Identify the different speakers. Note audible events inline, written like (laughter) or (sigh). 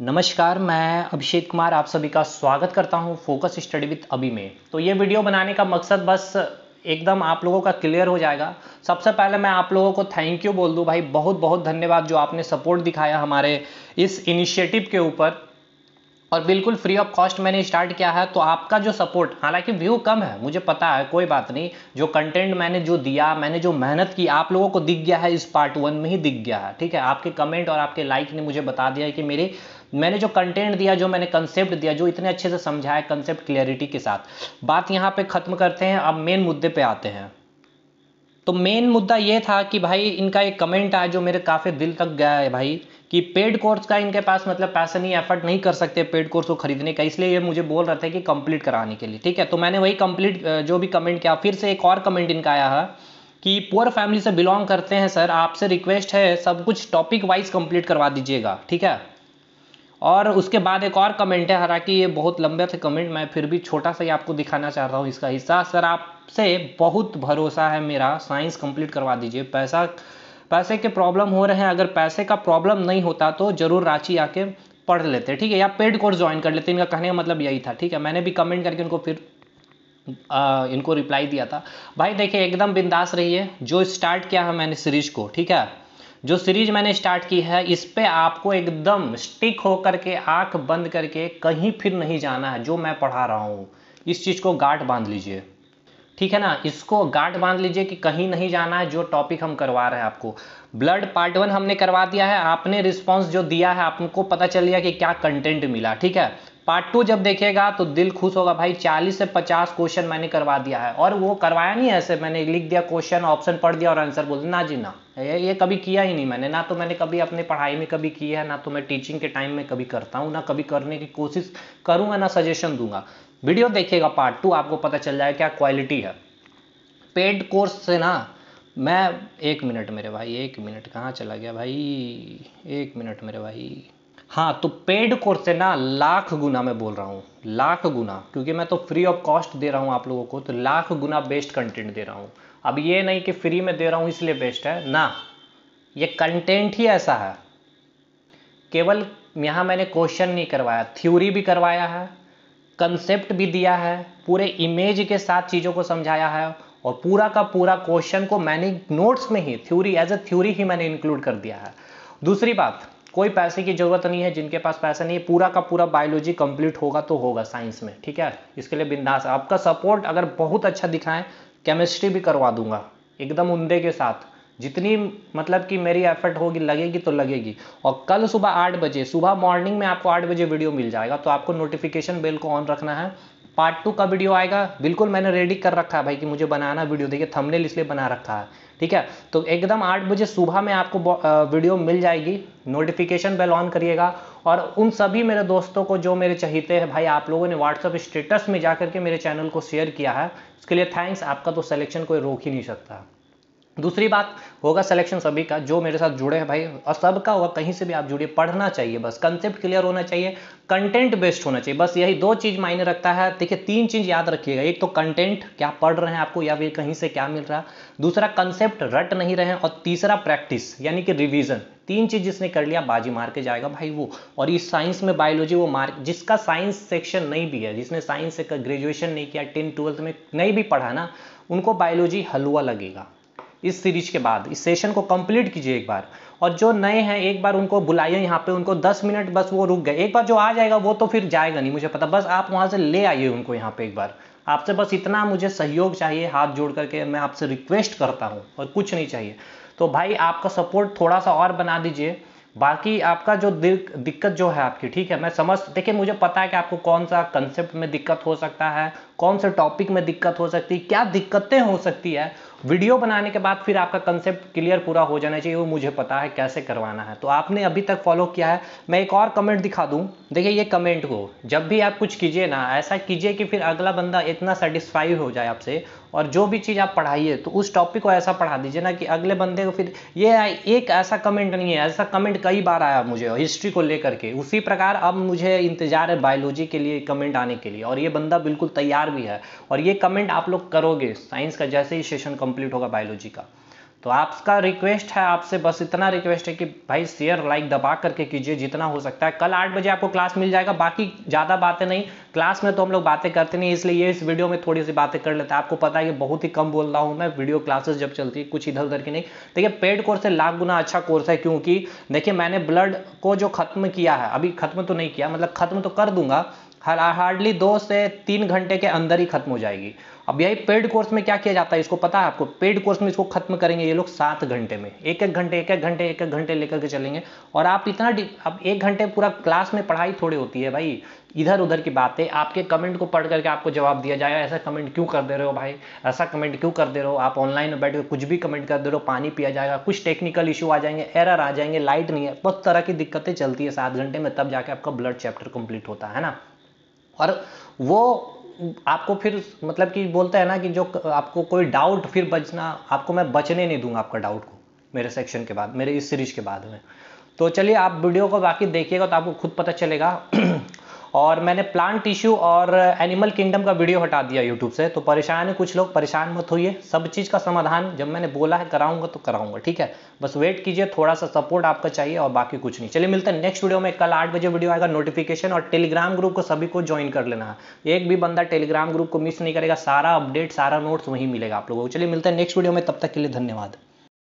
Speaker 1: नमस्कार मैं अभिषेक कुमार आप सभी का स्वागत करता हूं फोकस स्टडी विथ अभी में तो ये वीडियो बनाने का मकसद बस एकदम आप लोगों का क्लियर हो जाएगा सबसे पहले मैं आप लोगों को थैंक यू बोल दूं भाई बहुत बहुत धन्यवाद जो आपने सपोर्ट दिखाया हमारे इस इनिशिएटिव के ऊपर और बिल्कुल फ्री ऑफ कॉस्ट मैंने स्टार्ट किया है तो आपका जो सपोर्ट हालांकि व्यू कम है मुझे पता है कोई बात नहीं जो कंटेंट मैंने जो दिया मैंने जो मेहनत की आप लोगों को दिख गया है इस पार्ट वन में ही दिख गया है ठीक है आपके कमेंट और आपके लाइक ने मुझे बता दिया कि मेरे मैंने जो कंटेंट दिया जो मैंने कंसेप्ट दिया जो इतने अच्छे से समझाया कंसेप्ट क्लियरिटी के साथ बात यहाँ पर ख़त्म करते हैं अब मेन मुद्दे पर आते हैं तो मेन मुद्दा ये था कि भाई इनका एक कमेंट आया जो मेरे काफ़ी दिल तक गया है भाई कि पेड कोर्स का इनके पास मतलब पैसा नहीं एफर्ट नहीं कर सकते पेड कोर्स को खरीदने का इसलिए ये मुझे बोल रहा था कि कंप्लीट कराने के लिए ठीक है तो मैंने वही कंप्लीट जो भी कमेंट किया फिर से एक और कमेंट इनका आया है कि पुअर फैमिली से बिलोंग करते हैं सर आपसे रिक्वेस्ट है सब कुछ टॉपिक वाइज कंप्लीट करवा दीजिएगा ठीक है और उसके बाद एक और कमेंट है हालांकि ये बहुत लंबे थे कमेंट मैं फिर भी छोटा सा ही आपको दिखाना चाह रहा हूँ इसका हिस्सा सर आपसे बहुत भरोसा है मेरा साइंस कंप्लीट करवा दीजिए पैसा पैसे के प्रॉब्लम हो रहे हैं अगर पैसे का प्रॉब्लम नहीं होता तो जरूर रांची आके पढ़ लेते ठीक है या पेड कोर्स ज्वाइन कर लेते इनका कहने का मतलब यही था ठीक है मैंने भी कमेंट करके उनको फिर आ, इनको रिप्लाई दिया था भाई देखिए एकदम बिंदास रहिए जो स्टार्ट किया है मैंने सीरीज को ठीक है जो सीरीज मैंने स्टार्ट की है इस पर आपको एकदम स्टिक होकर के आंख बंद करके कहीं फिर नहीं जाना है जो मैं पढ़ा रहा हूँ इस चीज़ को गाठ बांध लीजिए ठीक है ना इसको गांठ बांध लीजिए कि कहीं नहीं जाना है जो टॉपिक हम करवा रहे हैं आपको ब्लड पार्ट वन हमने करवा दिया है आपने रिस्पॉन्स जो दिया है आपको पता चल गया कि क्या कंटेंट मिला ठीक है पार्ट टू जब देखेगा तो दिल खुश होगा भाई 40 से 50 क्वेश्चन मैंने करवा दिया है और वो करवाया नहीं ऐसे मैंने लिख दिया क्वेश्चन ऑप्शन पढ़ दिया और आंसर बोल दिया ना जी ना ये, ये कभी किया ही नहीं मैंने ना तो मैंने कभी अपने पढ़ाई में कभी किया है ना तो मैं टीचिंग के टाइम में कभी करता हूँ ना कभी करने की कोशिश करूँगा ना सजेशन दूंगा वीडियो देखेगा पार्ट टू आपको पता चल जाएगा क्या क्वालिटी है पेड कोर्स से ना मैं एक मिनट मेरे भाई एक मिनट कहाँ चला गया भाई एक मिनट मेरे भाई हाँ तो पेड कोर्स से ना लाख गुना मैं बोल रहा हूँ लाख गुना क्योंकि मैं तो फ्री ऑफ कॉस्ट दे रहा हूँ आप लोगों को तो लाख गुना बेस्ट कंटेंट दे रहा हूँ अब ये नहीं कि फ्री में दे रहा हूँ इसलिए बेस्ट है ना ये कंटेंट ही ऐसा है केवल यहाँ मैंने क्वेश्चन नहीं करवाया थ्योरी भी करवाया है कंसेप्ट भी दिया है पूरे इमेज के साथ चीज़ों को समझाया है और पूरा का पूरा क्वेश्चन को मैंने नोट्स में ही थ्योरी एज ए थ्योरी ही मैंने इंक्लूड कर दिया है दूसरी बात कोई पैसे की ज़रूरत नहीं है जिनके पास पैसा नहीं है पूरा का पूरा बायोलॉजी कंप्लीट होगा तो होगा साइंस में ठीक है इसके लिए बिंदास आपका सपोर्ट अगर बहुत अच्छा दिखाएं केमिस्ट्री भी करवा दूंगा एकदम उंदे के साथ जितनी मतलब कि मेरी एफर्ट होगी लगेगी तो लगेगी और कल सुबह आठ बजे सुबह मॉर्निंग में आपको आठ बजे वीडियो मिल जाएगा तो आपको नोटिफिकेशन बेल को ऑन रखना है पार्ट टू का वीडियो आएगा बिल्कुल मैंने रेडी कर रखा है भाई कि मुझे बनाना वीडियो देखिए थंबनेल इसलिए बना रखा है ठीक है तो एकदम आठ बजे सुबह में आपको वीडियो मिल जाएगी नोटिफिकेशन बेल ऑन करिएगा और उन सभी मेरे दोस्तों को जो मेरे चाहते हैं भाई आप लोगों ने व्हाट्सअप स्टेटस में जा करके मेरे चैनल को शेयर किया है उसके लिए थैंक्स आपका तो सलेक्शन कोई रोक ही नहीं सकता दूसरी बात होगा सिलेक्शन सभी का जो मेरे साथ जुड़े हैं भाई और सबका होगा कहीं से भी आप जुड़िए पढ़ना चाहिए बस कंसेप्ट क्लियर होना चाहिए कंटेंट बेस्ड होना चाहिए बस यही दो चीज़ मायने रखता है देखिए तीन चीज़ याद रखिएगा एक तो कंटेंट क्या पढ़ रहे हैं आपको या फिर कहीं से क्या मिल रहा दूसरा कंसेप्ट रट नहीं रहे और तीसरा प्रैक्टिस यानी कि रिविजन तीन चीज जिसने कर लिया बाजी मार के जाएगा भाई वो और इस साइंस में बायोलॉजी वो मार जिसका साइंस सेक्शन नहीं भी है जिसने साइंस से ग्रेजुएशन नहीं किया टेन ट्वेल्थ में नहीं भी पढ़ा ना उनको बायोलॉजी हलवा लगेगा इस सीरीज के बाद इस सेशन को कंप्लीट कीजिए एक बार और जो नए हैं एक बार उनको बुलाइए यहाँ पे उनको 10 मिनट बस वो रुक गए एक बार जो आ जाएगा वो तो फिर जाएगा नहीं मुझे पता बस आप वहाँ से ले आइए उनको यहाँ पे एक बार आपसे बस इतना मुझे सहयोग चाहिए हाथ जोड़ करके मैं आपसे रिक्वेस्ट करता हूँ और कुछ नहीं चाहिए तो भाई आपका सपोर्ट थोड़ा सा और बना दीजिए बाकी आपका जो दिक्कत जो है आपकी ठीक है मैं समझ देखिए मुझे पता है कि आपको कौन सा कंसेप्ट में दिक्कत हो सकता है कौन से टॉपिक में दिक्कत हो सकती है क्या दिक्कतें हो सकती है वीडियो बनाने के बाद फिर आपका कंसेप्ट क्लियर पूरा हो जाना चाहिए वो मुझे पता है कैसे करवाना है तो आपने अभी तक फॉलो किया है मैं एक और कमेंट दिखा दूं देखिए ये कमेंट को जब भी आप कुछ कीजिए ना ऐसा कीजिए कि फिर अगला बंदा इतना सेटिस्फाई हो जाए आपसे और जो भी चीज़ आप पढ़ाइए तो उस टॉपिक को ऐसा पढ़ा दीजिए ना कि अगले बंदे को फिर ये एक ऐसा कमेंट नहीं है ऐसा कमेंट कई बार आया मुझे हिस्ट्री को लेकर के उसी प्रकार अब मुझे इंतजार है बायोलॉजी के लिए कमेंट आने के लिए और ये बंदा बिल्कुल तैयार भी है और ये कमेंट आप लोग करोगे साइंस का जैसे ही सेशन कंप्लीट होगा बायोलॉजी का तो आपका रिक्वेस्ट है आपसे बस इतना रिक्वेस्ट है कि भाई शेयर लाइक दबा करके कीजिए जितना हो सकता है कल आठ बजे आपको क्लास मिल जाएगा बाकी ज़्यादा बातें नहीं क्लास में तो हम लोग बातें करते नहीं इसलिए ये इस वीडियो में थोड़ी सी बातें कर लेते हैं आपको पता है कि बहुत ही कम बोल रहा हूं मैं वीडियो क्लासेस जब चलती है कुछ इधर उधर की नहीं देखिए पेड कोर्स है लाख गुना अच्छा कोर्स है क्योंकि देखिए मैंने ब्लड को जो खत्म किया है अभी खत्म तो नहीं किया मतलब खत्म तो कर दूंगा हार्डली दो से तीन घंटे के अंदर ही खत्म हो जाएगी अब यही पेड कोर्स में क्या किया जाता है इसको पता है आपको पेड कोर्स में इसको खत्म करेंगे ये लोग सात घंटे में एक एक घंटे एक एक घंटे एक एक घंटे लेकर के चलेंगे और आप इतना अब एक घंटे पूरा क्लास में पढ़ाई थोड़ी होती है भाई इधर उधर की बातें आपके कमेंट को पढ़ करके आपको जवाब दिया जाएगा ऐसा कमेंट क्यों कर दे रहे हो भाई ऐसा कमेंट क्यों कर दे रहे हो आप ऑनलाइन में बैठ कर कुछ भी कमेंट कर दे रहे हो पानी पिया जाएगा कुछ टेक्निकल इशू आ जाएंगे एरर आ जाएंगे लाइट नहीं है बहुत तरह की दिक्कतें चलती है सात घंटे में तब जाके आपका ब्लड चैप्टर कंप्लीट होता है ना और वो आपको फिर मतलब कि बोलता है ना कि जो आपको कोई डाउट फिर बचना आपको मैं बचने नहीं दूंगा आपका डाउट को मेरे सेक्शन के बाद मेरे इस सीरीज के बाद में तो चलिए आप वीडियो को बाकी देखिएगा तो आपको खुद पता चलेगा (clears throat) और मैंने प्लांट टिश्यू और एनिमल किंगडम का वीडियो हटा दिया यूट्यूब से तो परेशान है कुछ लोग परेशान मत होइए सब चीज़ का समाधान जब मैंने बोला है कराऊंगा तो कराऊंगा ठीक है बस वेट कीजिए थोड़ा सा सपोर्ट आपका चाहिए और बाकी कुछ नहीं चलिए मिलते हैं नेक्स्ट वीडियो में कल आठ बजे वीडियो आएगा नोटिफिकेशन और टेलीग्राम ग्रुप को सभी को ज्वाइन कर लेना एक भी बंदा टेलीग्राम ग्रुप को मिस नहीं करेगा सारा अपडेट सारा नोट्स वहीं मिलेगा आप लोगों को चलिए मिलते हैं नेक्स्ट वीडियो में तब तक के लिए धन्यवाद